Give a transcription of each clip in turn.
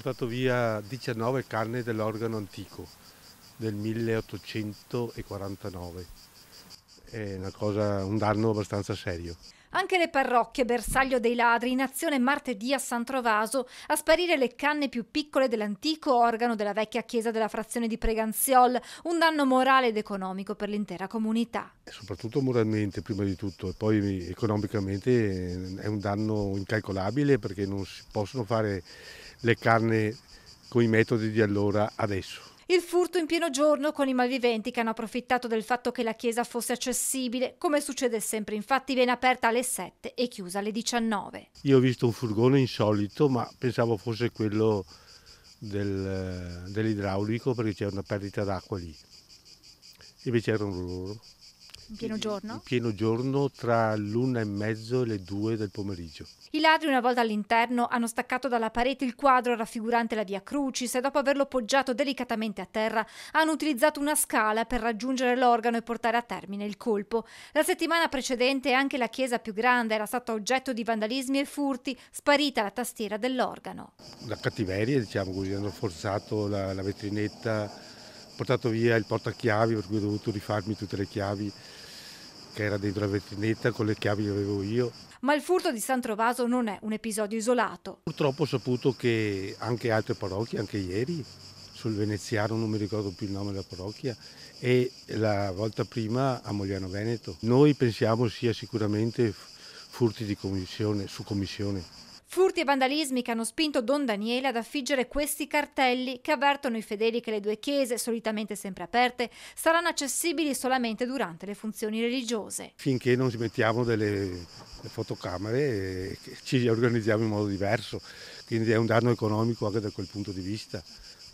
portato via 19 canne dell'organo antico del 1849 è cosa, un danno abbastanza serio. Anche le parrocchie, bersaglio dei ladri, in azione martedì a San Trovaso a sparire le canne più piccole dell'antico organo della vecchia chiesa della frazione di Preganziol, un danno morale ed economico per l'intera comunità. soprattutto moralmente prima di tutto e poi economicamente è un danno incalcolabile perché non si possono fare le canne con i metodi di allora adesso. Il furto in pieno giorno con i malviventi che hanno approfittato del fatto che la chiesa fosse accessibile, come succede sempre, infatti viene aperta alle 7 e chiusa alle 19. Io ho visto un furgone insolito, ma pensavo fosse quello del, dell'idraulico perché c'era una perdita d'acqua lì. Invece erano loro. In pieno giorno? In pieno giorno tra l'una e mezzo e le due del pomeriggio. I ladri una volta all'interno hanno staccato dalla parete il quadro raffigurante la via Crucis e dopo averlo poggiato delicatamente a terra hanno utilizzato una scala per raggiungere l'organo e portare a termine il colpo. La settimana precedente anche la chiesa più grande era stata oggetto di vandalismi e furti, sparita la tastiera dell'organo. La cattiveria, diciamo così, hanno forzato la, la vetrinetta portato via il portachiavi per cui ho dovuto rifarmi tutte le chiavi che era dentro la vetrinetta con le chiavi che avevo io. Ma il furto di Sant'Rovaso non è un episodio isolato. Purtroppo ho saputo che anche altre parrocchie, anche ieri, sul veneziano, non mi ricordo più il nome della parrocchia, e la volta prima a Mogliano Veneto. Noi pensiamo sia sicuramente furti di commissione, su commissione. Furti e vandalismi che hanno spinto Don Daniele ad affiggere questi cartelli che avvertono i fedeli che le due chiese, solitamente sempre aperte, saranno accessibili solamente durante le funzioni religiose. Finché non ci mettiamo delle fotocamere eh, ci organizziamo in modo diverso, quindi è un danno economico anche da quel punto di vista.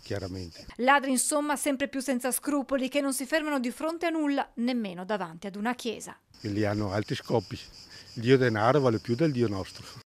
Chiaramente. Ladri insomma sempre più senza scrupoli che non si fermano di fronte a nulla, nemmeno davanti ad una chiesa. lì hanno altri scopi. Il Dio denaro vale più del Dio nostro.